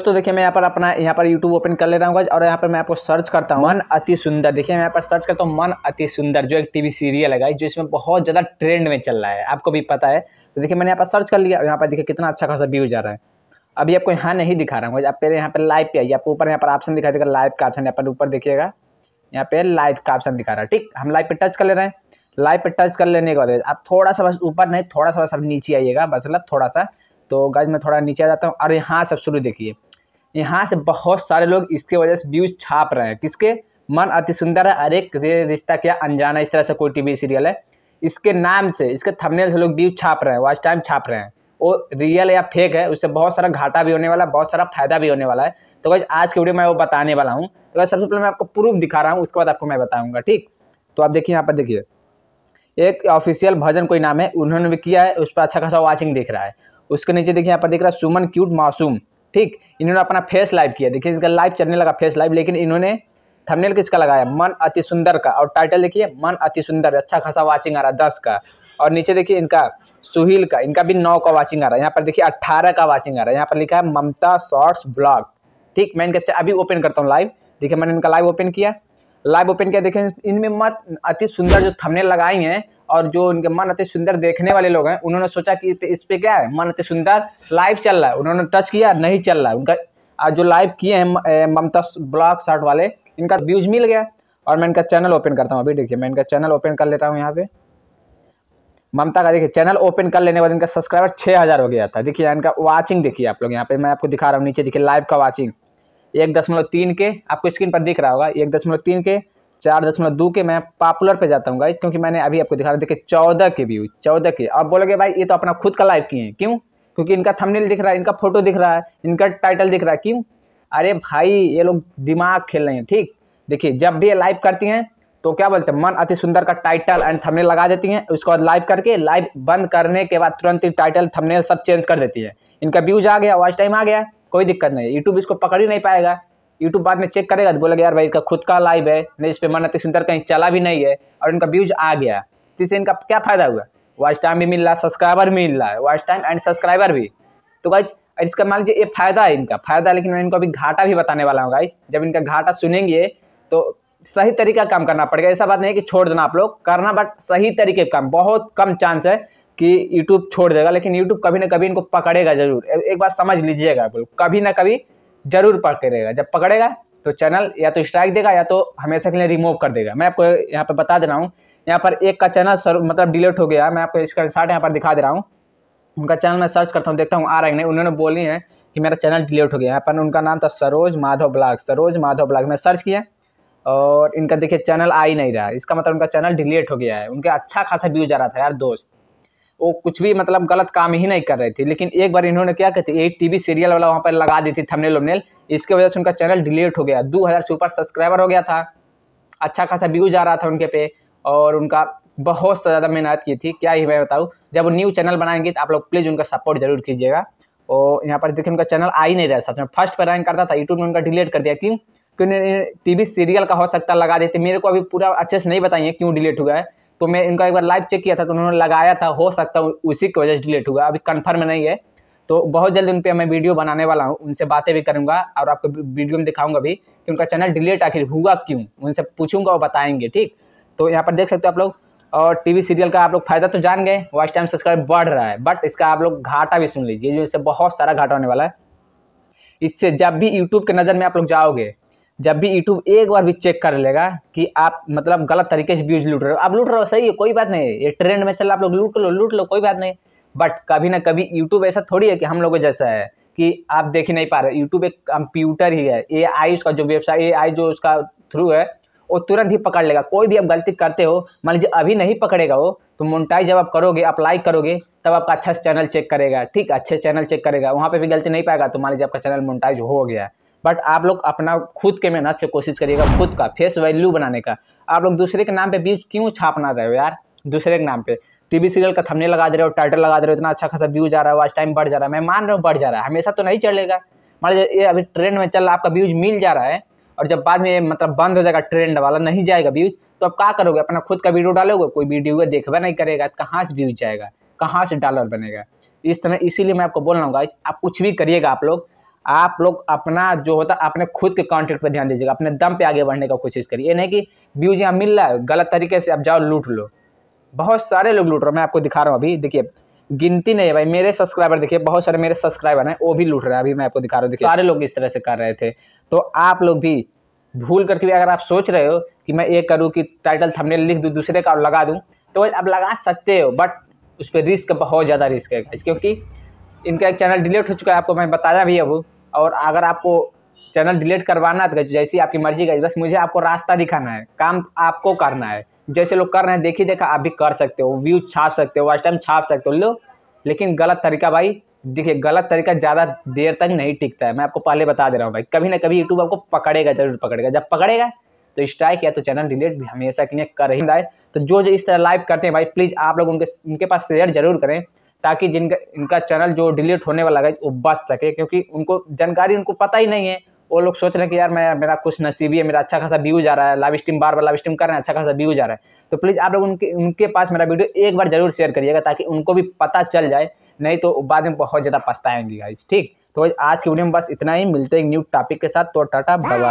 दोस्तों देखिए मैं यहाँ पर अपना यहाँ पर यूट्यूब ओपन कर ले रहा हूँ और यहाँ पर मैं आपको सर्च करता हूँ मन अति सुंदर देखिए मैं यहाँ पर सर्च करता हूँ मन अति सुंदर जो एक टीवी सीरियल है जो इसमें बहुत ज़्यादा ट्रेंड में चल रहा है आपको भी पता है तो देखिए मैंने यहाँ पर सर्च कर लिया यहाँ पर देखिए कितना अच्छा खासा व्यू जा रहा है अभी आपको यहाँ नहीं दिखा रहा हूँ आप पहले यहाँ पर लाइव पे आइए आपको ऊपर यहाँ पर ऑप्शन दिखाई देगा लाइव का ऑप्शन यहाँ पर ऊपर देखिएगा यहाँ पे लाइव का ऑप्शन दिखा रहा है ठीक हम लाइव पे टच कर ले रहे हैं लाइव पे टच कर लेने के बाद आप थोड़ा सा बस ऊपर नहीं थोड़ा सा बस अब नीचे आइएगा मतलब थोड़ा सा तो गज मैं थोड़ा नीचे आ जाता हूँ और यहाँ सब शुरू देखिए यहाँ से बहुत सारे लोग इसके वजह से व्यूज़ छाप रहे हैं किसके मन अति सुंदर है अरे रिश्ता क्या अनजाना इस तरह से कोई टीवी सीरियल है इसके नाम से इसके थंबनेल से लोग व्यूज छाप रहे हैं वॉच टाइम छाप रहे हैं वो रियल या फेक है उससे बहुत सारा घाटा भी होने वाला है बहुत सारा फायदा भी होने वाला है तो गैस आज की वीडियो में वो बताने वाला हूँ तो सबसे पहले मैं आपको प्रूफ दिखा रहा हूँ उसके बाद आपको मैं बताऊँगा ठीक तो आप देखिए यहाँ पर देखिए एक ऑफिशियल भजन कोई नाम है उन्होंने भी किया है उस पर अच्छा खासा वॉचिंग दिख रहा है उसके नीचे देखिए यहाँ पर दिख रहा है सुमन क्यूट मासूम ठीक इन्होंने अपना फेस लाइव किया देखिए इसका लाइव चलने लगा फेस लाइव लेकिन इन्होंने थंबनेल किसका लगाया मन अति सुंदर का और टाइटल देखिए मन अति सुंदर अच्छा खासा वाचिंग आ रहा है दस का और नीचे देखिए इनका सुहील का इनका भी नौ का वाचिंग आ रहा है यहाँ पर देखिए अट्ठारह का वाचिंग आ रहा है यहाँ पर लिखा है ममता शॉर्ट्स ब्लॉग ठीक मैं इनका अभी ओपन करता हूँ लाइव देखिए मैंने इनका लाइव ओपन किया लाइव ओपन किया देखिए इनमें मत अति सुंदर जो थमनेल लगाई हैं और जो उनके मन अति सुंदर देखने वाले लोग हैं उन्होंने सोचा कि इस पर क्या है मन अति सुंदर लाइव चल रहा है उन्होंने टच किया नहीं चल रहा है उनका जो लाइव किए हैं ममता ब्लॉक शर्ट वाले इनका व्यूज मिल गया और मैं इनका चैनल ओपन करता हूँ अभी देखिए मैं इनका चैनल ओपन कर लेता हूँ यहाँ पे ममता का देखिए चैनल ओपन कर लेने के बाद इनका सब्सक्राइबर छः हज़ार हो गया था देखिए इनका वाचिंग देखिए आप लोग यहाँ पे मैं आपको दिखा रहा हूँ नीचे देखिए लाइव का वाचिंग एक दशमलव तीन के आपको स्क्रीन पर दिख रहा होगा एक दशमलव तीन के चार दशमलव दो के मैं पॉपुलर पे जाता हूँ गाइज क्योंकि मैंने अभी आपको दिखा रहा देखिए चौदह के व्यू चौदह के अब बोलोगे भाई ये तो अपना खुद का लाइव किए हैं क्यों क्योंकि इनका थंबनेल दिख रहा है इनका फोटो दिख रहा है इनका टाइटल दिख रहा है क्यों अरे भाई ये लोग दिमाग खेल रहे हैं ठीक देखिए जब भी ये लाइव करती हैं तो क्या बोलते हैं मन अति सुंदर का टाइटल एंड थंबनेल लगा देती हैं उसके बाद लाइव करके लाइव बंद करने के बाद तुरंत ही टाइटल थंबनेल सब चेंज कर देती है इनका व्यूज आ गया वॉच टाइम आ गया कोई दिक्कत नहीं यूट्यूब इसको पकड़ ही नहीं पाएगा यूट्यूब बाद में चेक करेगा तो बोलेगा यार भाई इसका खुद का लाइव है नहीं इस पर मन अति सुंदर कहीं चला भी नहीं है और इनका व्यूज आ गया तो इससे इनका क्या फ़ायदा हुआ वॉच टाइम भी मिल रहा है सब्सक्राइबर भी मिल रहा है वॉच टाइम एंड सब्सक्राइबर भी तो गाइज इसका मान लीजिए ये फ़ायदा है इनका फ़ायदा लेकिन मैं इनको अभी घाटा भी बताने वाला हूँ गाइज जब इनका घाटा सुनेंगे तो सही तरीका काम करना पड़ेगा ऐसा बात नहीं कि छोड़ देना आप लोग करना बट सही तरीके का काम बहुत कम चांस है कि यूट्यूब छोड़ देगा लेकिन यूट्यूब कभी ना कभी इनको पकड़ेगा जरूर एक बार समझ लीजिएगा कभी ना कभी जरूर पकड़ेगा जब पकड़ेगा तो चैनल या तो स्ट्राइक देगा या तो हमेशा के लिए रिमूव कर देगा मैं आपको यहाँ पर बता दे रहा हूँ यहाँ पर एक का चैनल सर मतलब डिलीट हो गया मैं आपको इसका शार्ट यहाँ पर दिखा दे रहा हूँ उनका चैनल मैं सर्च करता हूँ देखता हूँ आ रहा है नहीं उन्होंने बोली है कि मेरा चैनल डिलीट हो गया यहाँ पर उनका नाम था सरोज माधव ब्लॉग सरोज माधव ब्लॉग मैं सर्च किया और इनका देखिए चैनल आ ही नहीं रहा इसका मतलब उनका चैनल डिलीट हो गया है उनका अच्छा खासा व्यूज आ रहा था यार दोस्त वो कुछ भी मतलब गलत काम ही नहीं कर रहे थे लेकिन एक बार इन्होंने क्या कहते एक टीवी सीरियल वाला वहाँ पर लगा दी थी थमनेल उमनेल इसके वजह से उनका चैनल डिलीट हो गया दो हज़ार से ऊपर सब्सक्राइबर हो गया था अच्छा खासा व्यूज आ रहा था उनके पे और उनका बहुत ज़्यादा मेहनत की थी क्या ही मैं बताऊँ जब वो न्यू चैनल बनाएंगे तो आप लोग प्लीज़ उनका सपोर्ट जरूर कीजिएगा और यहाँ पर देखिए उनका चैनल आ ही नहीं रहा सच में फर्स्ट पर रैंक करता था यूट्यूब ने उनका डिलीट कर दिया क्यों क्यों टी सीरियल का हो सकता लगा देते मेरे को अभी पूरा अच्छे से नहीं बताइए क्यों डिलीट हुआ है तो मैं इनका एक बार लाइव चेक किया था तो उन्होंने लगाया था हो सकता है उसी की वजह से डिलेट हुआ अभी कन्फर्म नहीं है तो बहुत जल्द उन पर मैं वीडियो बनाने वाला हूँ उनसे बातें भी करूँगा और आपको वीडियो में दिखाऊंगा भी कि उनका चैनल डिलीट आखिर हुआ क्यों उनसे पूछूंगा और बताएंगे ठीक तो यहाँ पर देख सकते हो आप लोग और टीवी सीरियल का आप लोग फ़ायदा तो जान गए वॉच टाइम सब्सक्राइब बढ़ रहा है बट इसका आप लोग घाटा भी सुन लीजिए जो इससे बहुत सारा घाटा होने वाला है इससे जब भी यूट्यूब के नज़र में आप लोग जाओगे जब भी यूट्यूब एक बार भी चेक कर लेगा कि आप मतलब गलत तरीके से व्यूज लूट रहे हो आप लूट रहे हो सही है कोई बात नहीं ये ट्रेंड में चल आप लोग लूट लो लूट लो कोई बात नहीं बट कभी ना कभी यूट्यूब ऐसा थोड़ी है कि हम लोगों जैसा है कि आप देख ही नहीं पा रहे यूट्यूब एक कंप्यूटर ही है ए आई उसका जो वेबसाइट ए आई जो उसका थ्रू है वो तुरंत ही पकड़ लेगा कोई भी आप गलती करते हो मान लीजिए अभी नहीं पकड़ेगा वो तो मोनटाइज जब आप करोगे अप्लाई करोगे तब आपका अच्छा चैनल चेक करेगा ठीक अच्छे चैनल चेक करेगा वहाँ पे भी गलती नहीं पाएगा तो मान लीजिए आपका चैनल मोनटाइज हो गया बट आप लोग अपना खुद के मेहनत से कोशिश करिएगा खुद का फेस वैल्यू बनाने का आप लोग दूसरे के नाम पे व्यूज क्यों छापना रहे हो यार दूसरे के नाम पे टीवी सीरियल का थंबनेल लगा दे रहे हो टाइटल लगा दे रहे हो इतना अच्छा खासा व्यूज आ रहा है वाच टाइम बढ़ जा रहा है मैं मान रहा हूँ बढ़ जा रहा है हमेशा तो नहीं चलेगा मान लीजिए अभी ट्रेंड में चल रहा है आपका व्यूज मिल जा रहा है और जब बाद में मतलब बंद हो जाएगा ट्रेंड वाला नहीं जाएगा व्यूज तो आप क्या करोगे अपना खुद का वीडियो डालोगे कोई वीडियो देखवा नहीं करेगा तो कहाँ से व्यूज जाएगा कहाँ से डॉलर बनेगा इस समय इसीलिए मैं आपको बोल रहा हूँ आप कुछ भी करिएगा आप लोग आप लोग अपना जो होता है अपने खुद के कंटेंट पर ध्यान दीजिएगा अपने दम पे आगे बढ़ने का कोशिश करिए ये नहीं कि व्यूज यहाँ मिल रहा है गलत तरीके से आप जाओ लूट लो बहुत सारे लोग लूट रहे हो मैं आपको दिखा रहा हूँ अभी देखिए गिनती नहीं है भाई मेरे सब्सक्राइबर देखिए बहुत सारे मेरे सब्सक्राइबर हैं वो भी लूट रहे हैं अभी मैं आपको दिखा रहा हूँ देखिए सारे लोग इस तरह से कर रहे थे तो आप लोग भी भूल करके भी अगर आप सोच रहे हो कि मैं ये करूँ कि टाइटल थंबनेल लिख दूँ दूसरे का और लगा दूँ तो आप लगा सकते हो बट उस पर रिस्क बहुत ज़्यादा रिस्क है क्योंकि इनका एक चैनल डिलीट हो चुका है आपको मैं बताया भी अब और अगर आपको चैनल डिलीट करवाना है तो जैसी आपकी मर्जी का बस मुझे आपको रास्ता दिखाना है काम आपको करना है जैसे लोग कर रहे हैं देखिए देखा आप भी कर सकते हो व्यू छाप सकते हो वास्ट टाइम छाप सकते हो लो लेकिन गलत तरीका भाई देखिए गलत तरीका ज़्यादा देर तक नहीं टिकता है मैं आपको पहले बता दे रहा हूँ भाई कभी ना कभी यूट्यूब आपको पकड़ेगा जरूर पकड़ेगा जब पकड़ेगा तो स्ट्राइक या तो चैनल डिलीट हमेशा के लिए कर ही रहा है तो जो जो इस तरह लाइव करते हैं भाई प्लीज़ आप लोग उनके उनके पास शेयर जरूर करें ताकि जिनका इनका चैनल जो डिलीट होने वाला है वो बच सके क्योंकि उनको जानकारी उनको पता ही नहीं है वो लोग सोच रहे हैं कि यार मैं मेरा कुछ नसीबी है मेरा अच्छा खासा व्यूज आ रहा है लाइव स्ट्रीम बार बार लाइव स्ट्रीम कर रहे हैं अच्छा खासा व्यूज आ रहा है तो प्लीज़ आप लोग उनके उनके पास मेरा वीडियो एक बार जरूर शेयर करिएगा ताकि उनको भी पता चल जाए नहीं तो बाद में बहुत ज़्यादा पछताएंगी गाइज ठीक तो आज की वीडियो में बस इतना ही मिलते हैं न्यू टॉपिक के साथ तो टाटा बाय